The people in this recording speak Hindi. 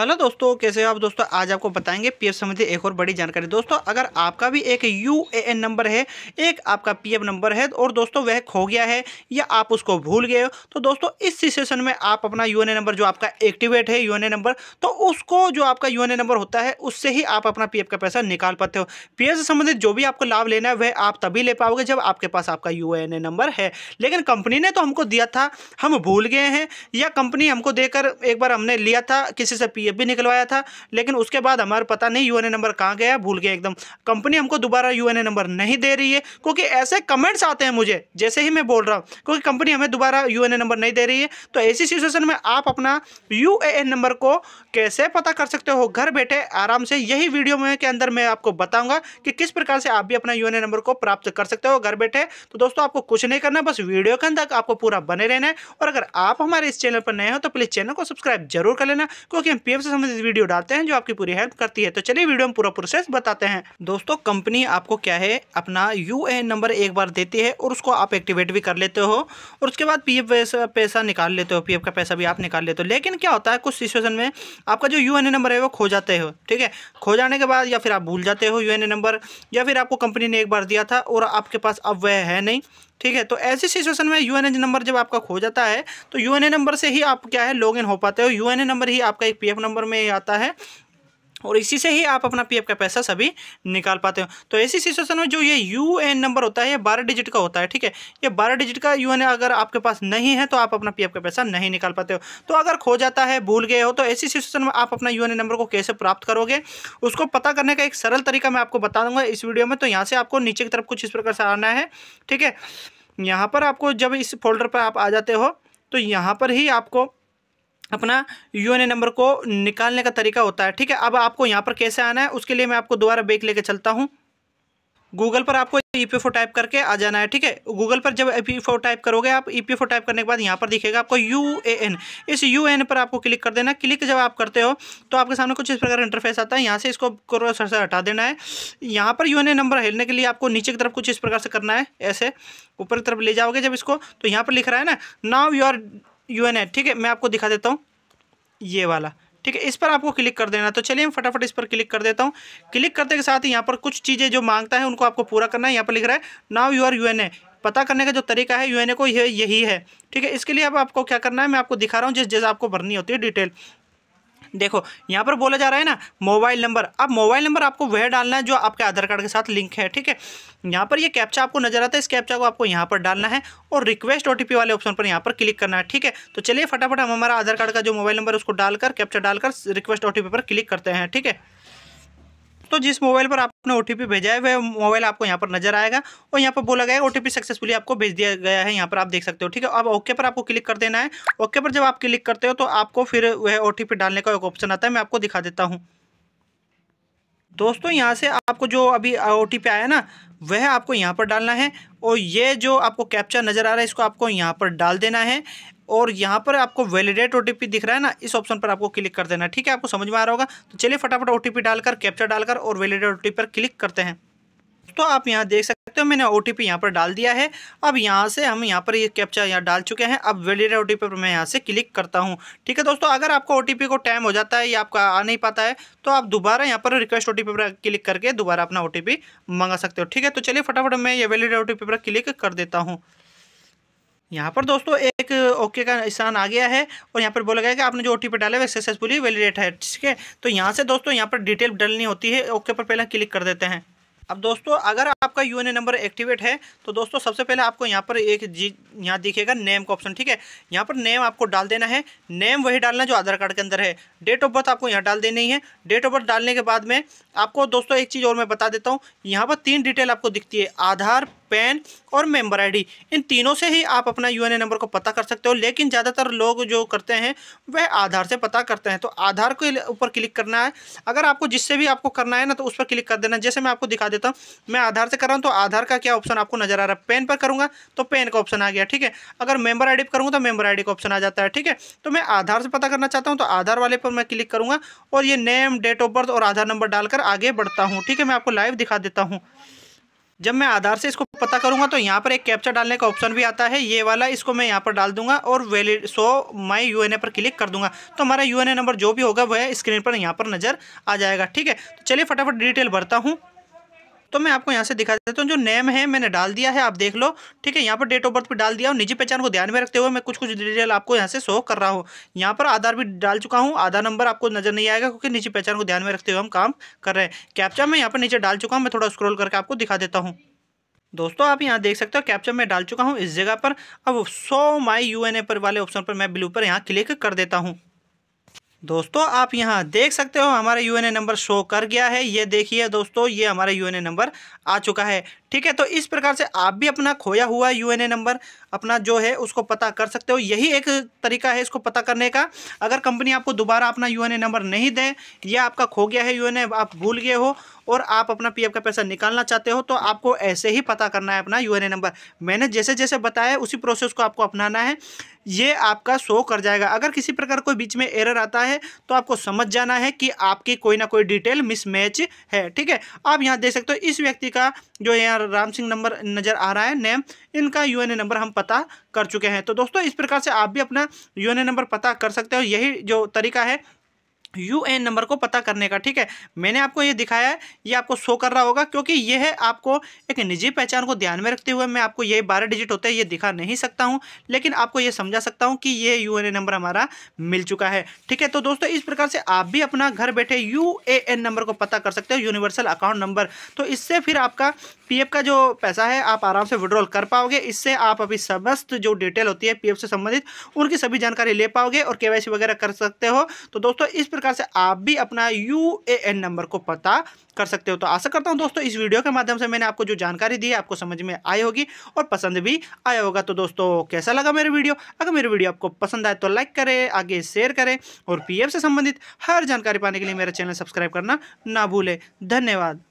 हेलो दोस्तों कैसे हो आप दोस्तों आज आपको बताएंगे पीएफ संबंधी एक और बड़ी जानकारी दोस्तों अगर आपका भी एक यू नंबर है एक आपका पीएफ नंबर है और दोस्तों वह खो गया है या आप उसको भूल गए हो तो दोस्तों इस सिचुएशन में आप अपना यूएनए नंबर जो आपका एक्टिवेट है यूएनए नंबर तो उसको जो आपका यू नंबर होता है उससे ही आप अपना पी का पैसा निकाल पाते हो पी से संबंधित जो भी आपको लाभ लेना है वह आप तभी ले पाओगे जब आपके पास आपका यू नंबर है लेकिन कंपनी ने तो हमको दिया था हम भूल गए हैं या कंपनी हमको देकर एक बार हमने लिया था किसी से पी ये भी निकलवाया था लेकिन उसके बाद हमारा पता नहीं यू नंबर कहाँ गया भूल गया एकदम कंपनी हमको दोबारा यू नंबर नहीं दे रही है क्योंकि ऐसे कमेंट्स आते हैं मुझे जैसे ही मैं बोल रहा हूँ क्योंकि कंपनी हमें दोबारा यू नंबर नहीं दे रही है तो ऐसी सिचुएशन में आप अपना यू नंबर को कैसे पता कर सकते हो घर बैठे आराम से यही वीडियो में के अंदर मैं आपको बताऊँगा कि किस प्रकार से आप भी अपना यू नंबर को प्राप्त कर सकते हो घर बैठे तो दोस्तों आपको कुछ नहीं करना बस वीडियो के अंदर आपको पूरा बने रहना है और अगर आप हमारे इस चैनल पर नए हो तो प्लीज़ चैनल को सब्सक्राइब जरूर कर लेना क्योंकि हम आईपीएफ से संबंधित वीडियो डालते हैं जो आपकी पूरी हेल्प करती है तो चलिए वीडियो में पूरा प्रोसेस बताते हैं दोस्तों कंपनी आपको क्या है अपना यू नंबर एक बार देती है और उसको आप एक्टिवेट भी कर लेते हो और उसके बाद पी पैसा निकाल लेते हो पी का पैसा भी आप निकाल लेते हो लेकिन क्या होता है कुछ सिचुएशन में आपका जो यू नंबर है वो खो जाते हो ठीक है खो जाने के बाद या फिर आप भूल जाते हो यू नंबर या फिर आपको कंपनी ने एक बार दिया था और आपके पास अब वह है नहीं ठीक है तो ऐसी सिचुएशन में यू नंबर जब आपका खो जाता है तो यू नंबर से ही आप क्या है लॉग हो पाते हो यू नंबर ही आपका एक पी नंबर में आता है और इसी से ही आप अपना पीएफ का पैसा सभी निकाल पाते हो तो ऐसी सिचुएशन में जो ये यूएन नंबर होता है ये बारह डिजिट का होता है ठीक है ये बारह डिजिट का यूएन अगर आपके पास नहीं है तो आप अपना पीएफ का पैसा नहीं निकाल पाते हो तो अगर खो जाता है भूल गए हो तो ऐसी सिचुएशन में आप अपना यूएन नंबर को कैसे प्राप्त करोगे उसको पता करने का एक सरल तरीका मैं आपको बता दूंगा इस वीडियो में तो यहाँ से आपको नीचे की तरफ कुछ इस प्रकार से आना है ठीक है यहाँ पर आपको जब इस फोल्डर पर आप आ जाते हो तो यहाँ पर ही आपको अपना ए नंबर को निकालने का तरीका होता है ठीक है अब आपको यहाँ पर कैसे आना है उसके लिए मैं आपको दोबारा बेक लेके चलता हूँ गूगल पर आपको ई पी टाइप करके आ जाना है ठीक है गूगल पर जब ई पी टाइप करोगे आप ई पी टाइप करने के बाद यहाँ पर दिखेगा आपको यू ए एन इस यू एन पर आपको क्लिक कर देना क्लिक जब आप करते हो तो आपके सामने कुछ इस प्रकार का इंटरफेस आता है यहाँ से इसको सर से हटा देना है यहाँ पर यू एन ए नंबर हेलने के लिए आपको नीचे की तरफ कुछ इस प्रकार से करना है ऐसे ऊपर की तरफ ले जाओगे जब इसको तो यहाँ पर लिख रहा है ना नाव यू आर यू है ठीक है मैं आपको दिखा देता हूँ ये वाला ठीक है इस पर आपको क्लिक कर देना तो चलिए मैं फटाफट इस पर क्लिक कर देता हूँ क्लिक करने के साथ ही यहाँ पर कुछ चीज़ें जो मांगता है उनको आपको पूरा करना है यहाँ पर लिख रहा है नाव यू आर यू पता करने का जो तरीका है यू को यही है ठीक है इसके लिए अब आप आपको क्या करना है मैं आपको दिखा रहा हूँ जिस जैसे आपको भरनी होती है डिटेल देखो यहाँ पर बोला जा रहा है ना मोबाइल नंबर अब मोबाइल नंबर आपको वह डालना है जो आपके आधार कार्ड के साथ लिंक है ठीक है यहाँ पर ये यह कैप्चा आपको नजर आता है इस कैप्चा को आपको यहाँ पर डालना है और रिक्वेस्ट ओटीपी वाले ऑप्शन पर यहाँ पर क्लिक करना है ठीक है तो चलिए फटाफट हम हमारा आधार कार्ड का जो मोबाइल नंबर है उसको डालकर कैप्चा डालकर रिक्वेस्ट ओ पर क्लिक करते हैं ठीक है तो जिस मोबाइल पर आपने ओ भेजा है वह मोबाइल आपको यहाँ पर नजर आएगा और यहाँ पर बोला गया है ओ सक्सेसफुली आपको भेज दिया गया है यहाँ पर आप देख सकते हो ठीक है अब ओके पर आपको क्लिक कर देना है ओके पर जब आप क्लिक करते हो तो आपको फिर वह ओ डालने का एक ऑप्शन आता है मैं आपको दिखा देता हूँ दोस्तों यहाँ से आपको जो अभी ओ आया ना वह आपको यहाँ पर डालना है और ये जो आपको कैप्चा नज़र आ रहा है इसको आपको यहाँ पर डाल देना है और यहाँ पर आपको वैलिडेट ओ दिख रहा है ना इस ऑप्शन पर आपको क्लिक कर देना ठीक है आपको समझ में आ रहा होगा तो चलिए फटाफट ओ डालकर कैप्चर डालकर और वैलिडेट ओ पर क्लिक करते हैं तो आप यहाँ देख सकते हो मैंने ओ टी यहाँ पर डाल दिया है अब यहाँ से हम यहाँ पर ये यह कैप्चा यहाँ डाल चुके हैं अब वेलिडेट ओ टी पर मैं यहाँ से क्लिक करता हूँ ठीक है दोस्तों अगर आपको ओ को टाइम हो जाता है या आपका आ नहीं पाता है तो आप दोबारा यहाँ पर रिक्वेस्ट ओ पर क्लिक करके दोबारा अपना ओ मंगा सकते हो ठीक है तो चलिए फटाफट मैं ये वेलिडेट ओ पर क्लिक कर देता हूँ यहाँ पर दोस्तों एक ओके का निशान आ गया है और यहाँ पर बोला गया कि आपने जो ओ टी पी डाला है सक्सेसफुली वैलिडेट है ठीक है तो यहाँ से दोस्तों यहाँ पर डिटेल डालनी होती है ओके पर पहले क्लिक कर देते हैं अब दोस्तों अगर आपका यू नंबर एक्टिवेट है तो दोस्तों सबसे पहले आपको यहाँ पर एक जी यहाँ दिखेगा नेम का ऑप्शन ठीक है यहाँ पर नेम आपको डाल देना है नेम वही डालना जो आधार कार्ड के अंदर है डेट ऑफ बर्थ आपको यहाँ डाल देनी है डेट ऑफ बर्थ डालने के बाद में आपको दोस्तों एक चीज़ और मैं बता देता हूँ यहाँ पर तीन डिटेल आपको दिखती है आधार पैन और मेंबर आईडी इन तीनों से ही आप अपना यूएनए नंबर को पता कर सकते हो लेकिन ज़्यादातर लोग जो करते हैं वह आधार से पता करते हैं तो आधार के ऊपर क्लिक करना है अगर आपको जिससे भी आपको करना है ना तो उस पर क्लिक कर देना जैसे मैं आपको दिखा देता हूँ मैं आधार से कर रहा हूँ तो आधार का क्या ऑप्शन आपको नज़र आ रहा है पेन पर करूँगा तो पेन का ऑप्शन आ गया ठीक है अगर मेंबर आई करूँगा तो मेम्बर आई का ऑप्शन आ जाता है ठीक है तो मैं आधार से पता करना चाहता हूँ तो आधार वाले पर मैं क्लिक करूँगा और ये नेम डेट ऑफ बर्थ और आधार नंबर डालकर आगे बढ़ता हूँ ठीक है मैं आपको लाइव दिखा देता हूँ जब मैं आधार से इसको पता करूँगा तो यहाँ पर एक कैप्चर डालने का ऑप्शन भी आता है ये वाला इसको मैं यहाँ पर डाल दूंगा और वैलिड सो माई यू पर क्लिक कर दूंगा तो हमारा यू नंबर जो भी होगा वह स्क्रीन पर यहाँ पर नज़र आ जाएगा ठीक है तो चलिए फटाफट डिटेल भरता हूँ तो मैं आपको यहाँ से दिखा देता हूँ जो नेम है मैंने डाल दिया है आप देख लो ठीक है यहाँ पर डेट ऑफ बर्थ भी डाल दिया और निजी पहचान को ध्यान में रखते हुए मैं कुछ कुछ डिटेल आपको यहाँ से शो कर रहा हूँ यहाँ पर आधार भी डाल चुका हूँ आधार नंबर आपको नजर नहीं आएगा क्योंकि निजी पहचान को ध्यान में रखते हुए हम काम कर रहे हैं कैप्चा मैं यहाँ पर नीचे डाल चुका हूँ मैं थोड़ा स्क्रोल करके आपको दिखा देता हूँ दोस्तों आप यहाँ देख सकते हो कैप्चर मैं डाल चुका हूँ इस जगह पर अब सो माई यू एन ए पर वाले ऑप्शन पर मैं ब्लू पर यहाँ क्लिक कर देता हूँ दोस्तों आप यहां देख सकते हो हमारा यूएनए नंबर शो कर गया है ये देखिए दोस्तों ये हमारा यूएनए नंबर आ चुका है ठीक है तो इस प्रकार से आप भी अपना खोया हुआ यू नंबर अपना जो है उसको पता कर सकते हो यही एक तरीका है इसको पता करने का अगर कंपनी आपको दोबारा अपना यू नंबर नहीं दें या आपका खो गया है यू आप भूल गए हो और आप अपना पीएफ का पैसा निकालना चाहते हो तो आपको ऐसे ही पता करना है अपना यूएनए नंबर मैंने जैसे जैसे बताया उसी प्रोसेस को आपको अपनाना है ये आपका शो कर जाएगा अगर किसी प्रकार कोई बीच में एरर आता है तो आपको समझ जाना है कि आपकी कोई ना कोई डिटेल मिसमैच है ठीक है आप यहाँ देख सकते हो इस व्यक्ति का जो यहाँ पर राम सिंह नंबर नज़र आ रहा है नेम इनका यू नंबर हम पता कर चुके हैं तो दोस्तों इस प्रकार से आप भी अपना यू नंबर पता कर सकते हो यही जो तरीका है यू एन नंबर को पता करने का ठीक है मैंने आपको ये दिखाया है ये आपको शो कर रहा होगा क्योंकि ये है आपको एक निजी पहचान को ध्यान में रखते हुए मैं आपको ये बारह डिजिट होते हैं ये दिखा नहीं सकता हूँ लेकिन आपको ये समझा सकता हूँ कि ये यू नंबर हमारा मिल चुका है ठीक है तो दोस्तों इस प्रकार से आप भी अपना घर बैठे यू नंबर को पता कर सकते हो यूनिवर्सल अकाउंट नंबर तो इससे फिर आपका पीएफ का जो पैसा है आप आराम से विड्रॉल कर पाओगे इससे आप अभी समस्त जो डिटेल होती है पीएफ से संबंधित उनकी सभी जानकारी ले पाओगे और केवाईसी वगैरह कर सकते हो तो दोस्तों इस प्रकार से आप भी अपना यू नंबर को पता कर सकते हो तो आशा करता हूँ दोस्तों इस वीडियो के माध्यम से मैंने आपको जो जानकारी दी है आपको समझ में आई होगी और पसंद भी आया होगा तो दोस्तों कैसा लगा मेरा वीडियो अगर मेरी वीडियो आपको पसंद आए तो लाइक करें आगे शेयर करें और पी से संबंधित हर जानकारी पाने के लिए मेरा चैनल सब्सक्राइब करना ना भूलें धन्यवाद